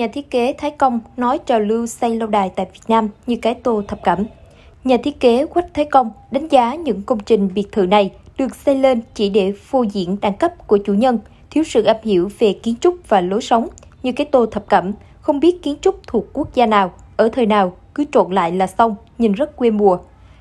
nhà thiết kế Thái Công nói trào lưu xây lâu đài tại Việt Nam như cái tô thập cẩm. Nhà thiết kế Quách Thái Công đánh giá những công trình biệt thự này được xây lên chỉ để phô diễn đẳng cấp của chủ nhân, thiếu sự am hiểu về kiến trúc và lối sống như cái tô thập cẩm, không biết kiến trúc thuộc quốc gia nào, ở thời nào, cứ trộn lại là xong, nhìn rất quê mùa.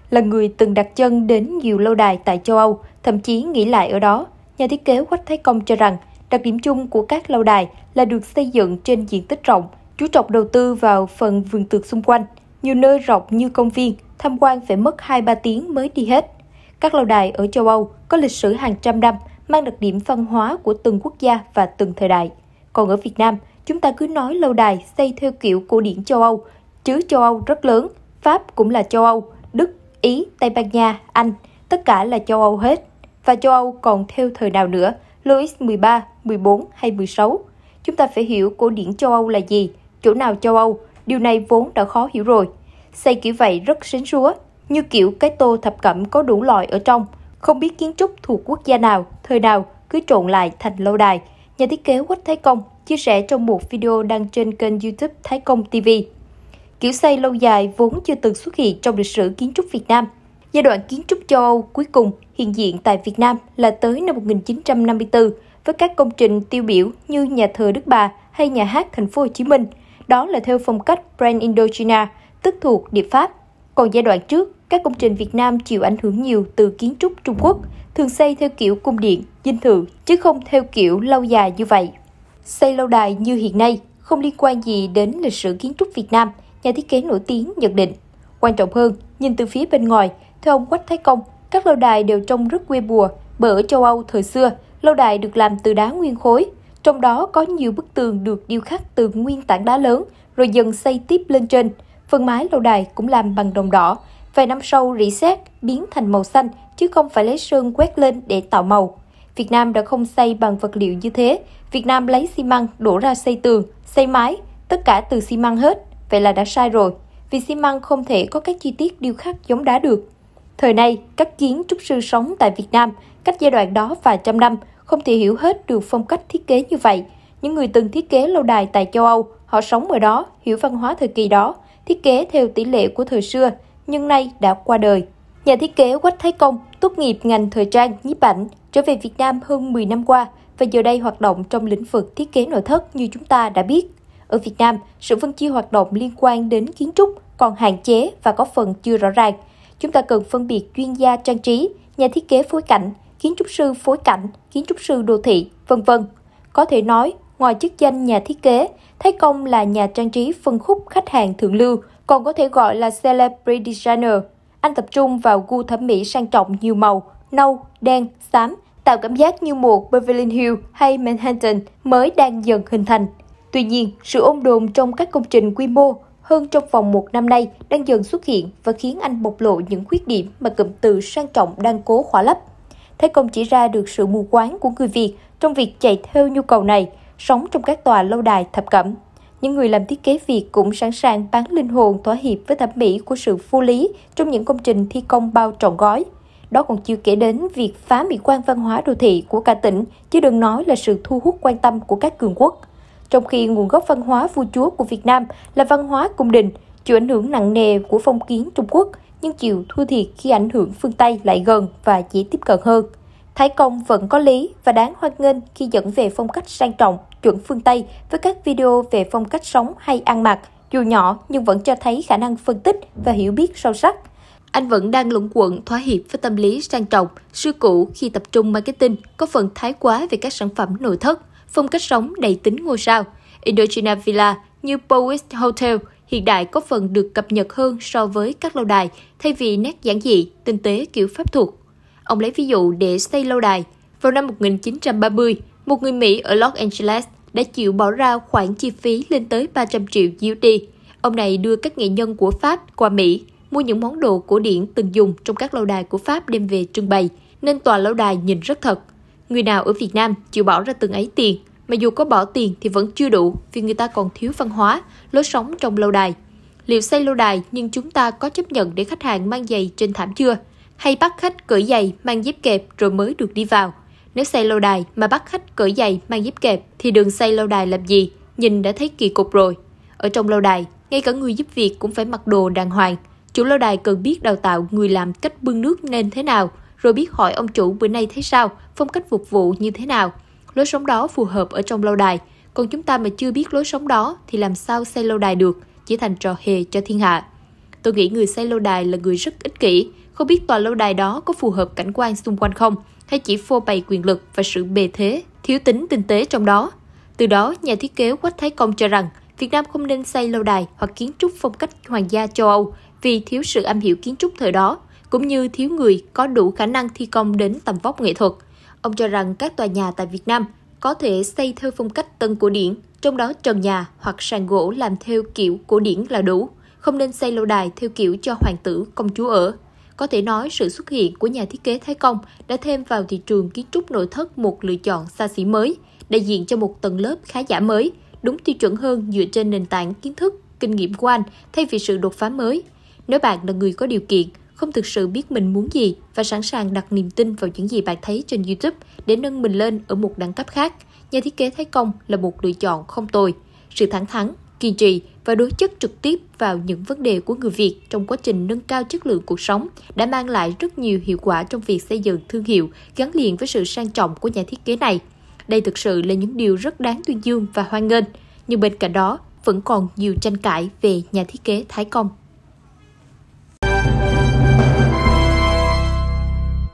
Là người từng đặt chân đến nhiều lâu đài tại châu Âu, thậm chí nghỉ lại ở đó, nhà thiết kế Quách Thái Công cho rằng Đặc điểm chung của các lâu đài là được xây dựng trên diện tích rộng, chú trọng đầu tư vào phần vườn tược xung quanh. Nhiều nơi rộng như công viên, tham quan phải mất 2-3 tiếng mới đi hết. Các lâu đài ở châu Âu có lịch sử hàng trăm năm, mang đặc điểm văn hóa của từng quốc gia và từng thời đại. Còn ở Việt Nam, chúng ta cứ nói lâu đài xây theo kiểu cổ điển châu Âu, chứ châu Âu rất lớn, Pháp cũng là châu Âu, Đức, Ý, Tây Ban Nha, Anh, tất cả là châu Âu hết. Và châu Âu còn theo thời nào nữa – Louis 13, 14 hay 16. Chúng ta phải hiểu cổ điển châu Âu là gì, chỗ nào châu Âu, điều này vốn đã khó hiểu rồi. Xây kiểu vậy rất sến súa, như kiểu cái tô thập cẩm có đủ loại ở trong, không biết kiến trúc thuộc quốc gia nào, thời nào, cứ trộn lại thành lâu đài. Nhà thiết kế Quách Thái Công chia sẻ trong một video đăng trên kênh YouTube Thái Công TV. Kiểu xây lâu dài vốn chưa từng xuất hiện trong lịch sử kiến trúc Việt Nam. Giai đoạn kiến trúc châu Âu cuối cùng hiện diện tại Việt Nam là tới năm 1954 với các công trình tiêu biểu như nhà thờ Đức Bà hay nhà hát Thành phố Hồ Chí Minh. Đó là theo phong cách Brand Indochina, tức thuộc địa Pháp. Còn giai đoạn trước, các công trình Việt Nam chịu ảnh hưởng nhiều từ kiến trúc Trung Quốc, thường xây theo kiểu cung điện, dinh thự, chứ không theo kiểu lâu dài như vậy. Xây lâu đài như hiện nay không liên quan gì đến lịch sử kiến trúc Việt Nam, nhà thiết kế nổi tiếng nhận định. Quan trọng hơn, nhìn từ phía bên ngoài, theo ông Quách Thái Công, các lâu đài đều trông rất quê mùa, bởi ở châu Âu thời xưa, lâu đài được làm từ đá nguyên khối, trong đó có nhiều bức tường được điêu khắc từ nguyên tảng đá lớn, rồi dần xây tiếp lên trên. Phần mái lâu đài cũng làm bằng đồng đỏ, vài năm sau rỉ sét biến thành màu xanh chứ không phải lấy sơn quét lên để tạo màu. Việt Nam đã không xây bằng vật liệu như thế. Việt Nam lấy xi măng đổ ra xây tường, xây mái, tất cả từ xi măng hết. Vậy là đã sai rồi, vì xi măng không thể có các chi tiết điêu khắc giống đá được. Thời nay, các kiến trúc sư sống tại Việt Nam, cách giai đoạn đó vài trăm năm, không thể hiểu hết được phong cách thiết kế như vậy. Những người từng thiết kế lâu đài tại châu Âu, họ sống ở đó, hiểu văn hóa thời kỳ đó, thiết kế theo tỷ lệ của thời xưa, nhưng nay đã qua đời. Nhà thiết kế Quách Thái Công tốt nghiệp ngành thời trang nhiếp ảnh, trở về Việt Nam hơn 10 năm qua và giờ đây hoạt động trong lĩnh vực thiết kế nội thất như chúng ta đã biết. Ở Việt Nam, sự phân chia hoạt động liên quan đến kiến trúc còn hạn chế và có phần chưa rõ ràng chúng ta cần phân biệt chuyên gia trang trí, nhà thiết kế phối cảnh, kiến trúc sư phối cảnh, kiến trúc sư đô thị, vân vân. Có thể nói, ngoài chức danh nhà thiết kế, Thái Công là nhà trang trí phân khúc khách hàng thượng lưu, còn có thể gọi là celebrity designer. Anh tập trung vào gu thẩm mỹ sang trọng nhiều màu, nâu, đen, xám, tạo cảm giác như một Beverly Hills hay Manhattan mới đang dần hình thành. Tuy nhiên, sự ôm đồm trong các công trình quy mô hơn trong vòng một năm nay đang dần xuất hiện và khiến anh bộc lộ những khuyết điểm mà cụm từ sang trọng đang cố khỏa lấp. Thế công chỉ ra được sự mù quáng của người Việt trong việc chạy theo nhu cầu này, sống trong các tòa lâu đài thập cẩm. Những người làm thiết kế Việt cũng sẵn sàng bán linh hồn thỏa hiệp với thẩm mỹ của sự vô lý trong những công trình thi công bao trọn gói. Đó còn chưa kể đến việc phá mỹ quan văn hóa đô thị của cả tỉnh, chứ đừng nói là sự thu hút quan tâm của các cường quốc trong khi nguồn gốc văn hóa vua chúa của Việt Nam là văn hóa cung đình, chịu ảnh hưởng nặng nề của phong kiến Trung Quốc, nhưng chịu thua thiệt khi ảnh hưởng phương Tây lại gần và dễ tiếp cận hơn. Thái Công vẫn có lý và đáng hoan nghênh khi dẫn về phong cách sang trọng, chuẩn phương Tây với các video về phong cách sống hay ăn mặc, dù nhỏ nhưng vẫn cho thấy khả năng phân tích và hiểu biết sâu sắc. Anh vẫn đang lũng quận thỏa hiệp với tâm lý sang trọng, sư cũ khi tập trung marketing có phần thái quá về các sản phẩm nội thất phong cách sống đầy tính ngôi sao. Indochina Villa như Powys Hotel hiện đại có phần được cập nhật hơn so với các lâu đài thay vì nét giản dị, tinh tế kiểu pháp thuộc. Ông lấy ví dụ để xây lâu đài. Vào năm 1930, một người Mỹ ở Los Angeles đã chịu bỏ ra khoản chi phí lên tới 300 triệu USD. Ông này đưa các nghệ nhân của Pháp qua Mỹ, mua những món đồ cổ điển từng dùng trong các lâu đài của Pháp đem về trưng bày, nên tòa lâu đài nhìn rất thật. Người nào ở Việt Nam chịu bỏ ra từng ấy tiền, mà dù có bỏ tiền thì vẫn chưa đủ vì người ta còn thiếu văn hóa, lối sống trong lâu đài. Liệu xây lâu đài nhưng chúng ta có chấp nhận để khách hàng mang giày trên thảm chưa? Hay bắt khách cởi giày mang dép kẹp rồi mới được đi vào? Nếu xây lâu đài mà bắt khách cởi giày mang dép kẹp thì đường xây lâu đài làm gì, nhìn đã thấy kỳ cục rồi. Ở trong lâu đài, ngay cả người giúp việc cũng phải mặc đồ đàng hoàng. Chủ lâu đài cần biết đào tạo người làm cách bưng nước nên thế nào, rồi biết hỏi ông chủ bữa nay thế sao, phong cách phục vụ như thế nào. Lối sống đó phù hợp ở trong lâu đài, còn chúng ta mà chưa biết lối sống đó thì làm sao xây lâu đài được, chỉ thành trò hề cho thiên hạ. Tôi nghĩ người xây lâu đài là người rất ích kỷ, không biết tòa lâu đài đó có phù hợp cảnh quan xung quanh không, hay chỉ phô bày quyền lực và sự bề thế, thiếu tính tinh tế trong đó. Từ đó, nhà thiết kế Quách Thái Công cho rằng Việt Nam không nên xây lâu đài hoặc kiến trúc phong cách hoàng gia châu Âu vì thiếu sự am hiểu kiến trúc thời đó cũng như thiếu người có đủ khả năng thi công đến tầm vóc nghệ thuật. Ông cho rằng các tòa nhà tại Việt Nam có thể xây theo phong cách tân cổ điển, trong đó trần nhà hoặc sàn gỗ làm theo kiểu cổ điển là đủ, không nên xây lâu đài theo kiểu cho hoàng tử công chúa ở. Có thể nói sự xuất hiện của nhà thiết kế Thái Công đã thêm vào thị trường kiến trúc nội thất một lựa chọn xa xỉ mới, đại diện cho một tầng lớp khá giả mới, đúng tiêu chuẩn hơn dựa trên nền tảng kiến thức, kinh nghiệm của anh thay vì sự đột phá mới. Nếu bạn là người có điều kiện, không thực sự biết mình muốn gì và sẵn sàng đặt niềm tin vào những gì bạn thấy trên YouTube để nâng mình lên ở một đẳng cấp khác, nhà thiết kế Thái Công là một lựa chọn không tồi. Sự thẳng thắn, kiên trì và đối chất trực tiếp vào những vấn đề của người Việt trong quá trình nâng cao chất lượng cuộc sống đã mang lại rất nhiều hiệu quả trong việc xây dựng thương hiệu gắn liền với sự sang trọng của nhà thiết kế này. Đây thực sự là những điều rất đáng tuyên dương và hoan nghênh, nhưng bên cạnh đó vẫn còn nhiều tranh cãi về nhà thiết kế Thái Công.